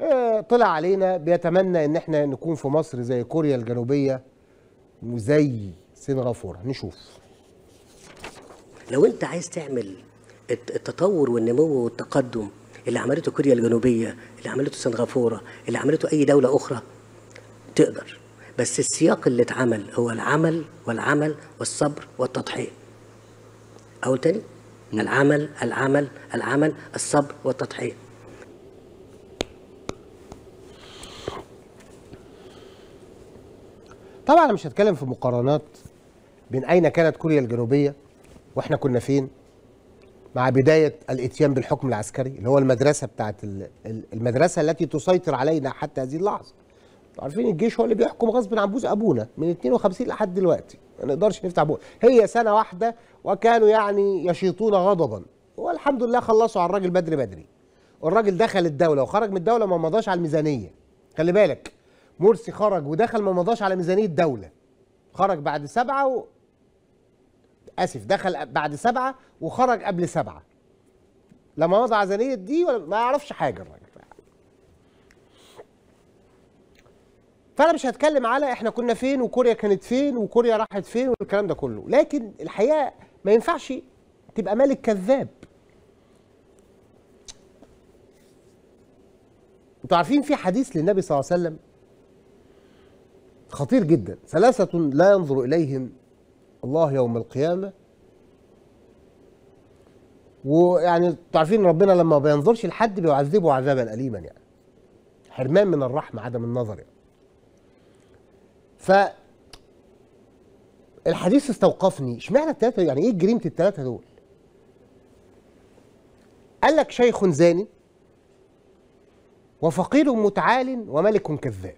آه، طلع علينا بيتمنى ان احنا نكون في مصر زي كوريا الجنوبيه وزي سنغافوره نشوف لو انت عايز تعمل التطور والنمو والتقدم اللي عملته كوريا الجنوبيه اللي عملته سنغافوره اللي عملته اي دوله اخرى تقدر بس السياق اللي اتعمل هو العمل والعمل والصبر والتضحيه اقول تاني العمل العمل العمل الصبر والتضحيه طبعا انا مش هتكلم في مقارنات بين اين كانت كوريا الجنوبيه واحنا كنا فين مع بدايه الاتيان بالحكم العسكري اللي هو المدرسه بتاعت المدرسه التي تسيطر علينا حتى هذه اللحظه عارفين الجيش هو اللي بيحكم غصب عن بوز ابونا من 52 لحد دلوقتي ما نقدرش نفتح بوز هي سنه واحده وكانوا يعني يشيطون غضبا والحمد لله خلصوا على الراجل بدري بدري والراجل دخل الدوله وخرج من الدوله ما مضاش على الميزانيه خلي بالك مرسي خرج ودخل ما مضاش على ميزانيه دوله خرج بعد سبعه و... اسف دخل بعد سبعه وخرج قبل سبعه لما وضع ميزانيه دي ولا ما يعرفش حاجه الراجل فانا مش هتكلم على احنا كنا فين وكوريا كانت فين وكوريا راحت فين والكلام ده كله لكن الحقيقه ما ينفعش تبقى مالك كذاب انتوا عارفين في حديث للنبي صلى الله عليه وسلم خطير جدا ثلاثة لا ينظر إليهم الله يوم القيامة ويعني تعرفين ربنا لما بينظرش لحد بيعذبه عذابا أليما يعني حرمان من الرحمة عدم النظر يعني ف الحديث استوقفني اشمعنى التلاتة يعني ايه جريمة التلاتة دول قال لك شيخ زاني وفقير متعال وملك كذاب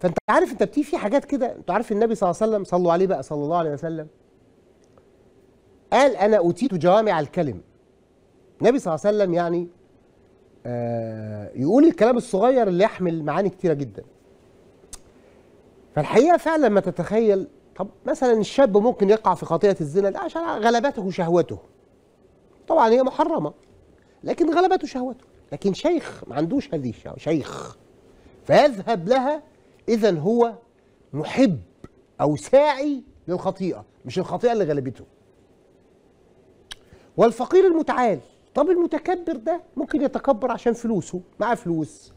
فانت عارف انت بتيجي في حاجات كده انت عارف النبي صلى الله عليه وسلم صلوا عليه بقى صلى الله عليه وسلم قال انا اوتيت جوامع الكلم النبي صلى الله عليه وسلم يعني آه يقول الكلام الصغير اللي يحمل معاني كتيره جدا فالحقيقه فعلا لما تتخيل طب مثلا الشاب ممكن يقع في خطيئه الزنا ده عشان غلبته شهوته طبعا هي محرمه لكن غلبته شهوته لكن شيخ ما عندوش هذه الشهوه شيخ فيذهب لها إذا هو محب أو ساعي للخطيئة مش الخطيئة اللي غلبته والفقير المتعال طب المتكبر ده ممكن يتكبر عشان فلوسه معاه فلوس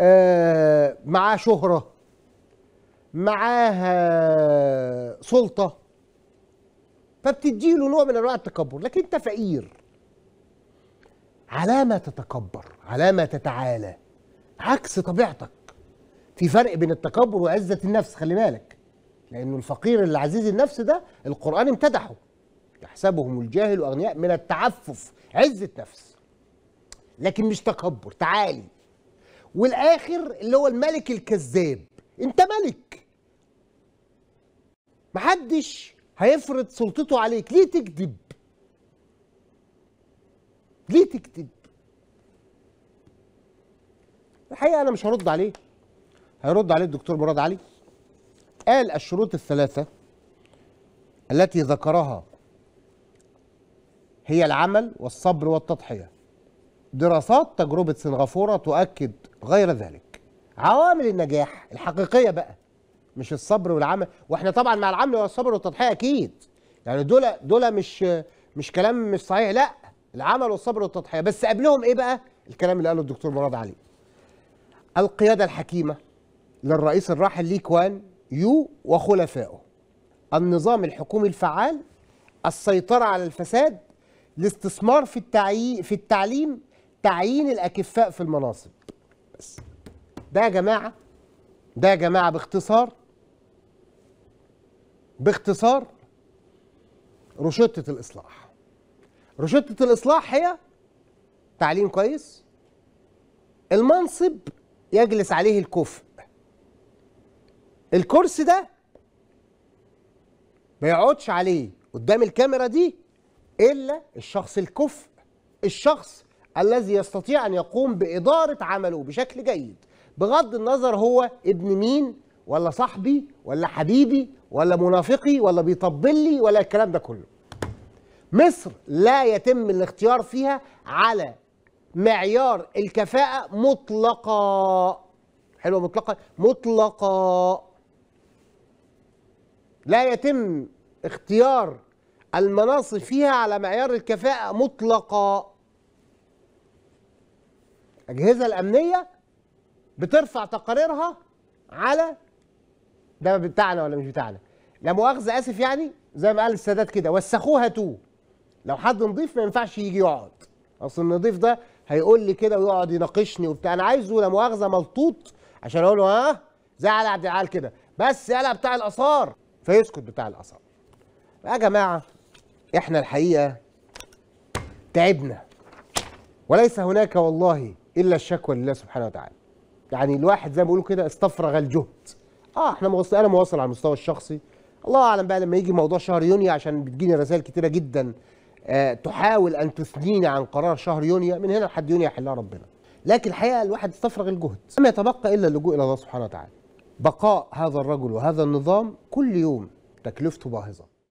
آه، معاه شهرة معاه آه، سلطة فبتديله نوع من أنواع التكبر لكن أنت فقير علامه تتكبر علامه تتعالى عكس طبيعتك في فرق بين التكبر وعزه النفس خلي بالك لانه الفقير اللي عزيز النفس ده القران امتدحه يحسبهم الجاهل اغنياء من التعفف عزه نفس لكن مش تكبر تعالي والاخر اللي هو الملك الكذاب انت ملك محدش هيفرض سلطته عليك ليه تكذب ليه تكذب الحقيقه انا مش هرد عليه هيرد عليه الدكتور مراد علي قال الشروط الثلاثة التي ذكرها هي العمل والصبر والتضحية دراسات تجربة سنغافورة تؤكد غير ذلك عوامل النجاح الحقيقية بقى مش الصبر والعمل واحنا طبعا مع العمل والصبر والتضحية أكيد يعني دول دول مش مش كلام مش صحيح لا العمل والصبر والتضحية بس قبلهم إيه بقى الكلام اللي قاله الدكتور مراد علي القيادة الحكيمة للرئيس الراحل لي كوان يو وخلفائه النظام الحكومي الفعال السيطرة على الفساد الاستثمار في التعي... في التعليم تعيين الأكفاء في المناصب بس ده يا جماعة ده يا جماعة باختصار باختصار روشتة الإصلاح روشتة الإصلاح هي تعليم كويس المنصب يجلس عليه الكفء الكرسي ده ما يقعدش عليه قدام الكاميرا دي الا الشخص الكفء الشخص الذي يستطيع ان يقوم باداره عمله بشكل جيد بغض النظر هو ابن مين ولا صاحبي ولا حبيبي ولا منافقي ولا بيطبل لي ولا الكلام ده كله مصر لا يتم الاختيار فيها على معيار الكفاءه مطلقه حلوه مطلقه مطلقه لا يتم اختيار المناصب فيها على معيار الكفاءة مطلقة الأجهزة الأمنية بترفع تقاريرها على ده بتاعنا ولا مش بتاعنا لا مؤاخذة آسف يعني زي ما قال السادات كده وسخوها تو لو حد نضيف ما ينفعش يجي يقعد أصل النضيف ده هيقول لي كده ويقعد يناقشني وبتاع أنا عايزه لا مؤاخذة ملطوط عشان أقول له ها زعل عبد العال كده بس يلا بتاع الآثار فيسكت بتاع القصب يا جماعه احنا الحقيقه تعبنا وليس هناك والله الا الشكوى لله سبحانه وتعالى يعني الواحد زي ما بيقولوا كده استفرغ الجهد اه احنا مواصل انا مواصل على المستوى الشخصي الله اعلم بقى لما يجي موضوع شهر يونيو عشان بتجيني رسائل كتيره جدا آه تحاول ان تثنيني عن قرار شهر يونيو من هنا لحد يونيو يحلها ربنا لكن الحقيقه الواحد استفرغ الجهد لم يتبقى الا اللجوء الى الله سبحانه وتعالى بقاء هذا الرجل وهذا النظام كل يوم تكلفته باهظه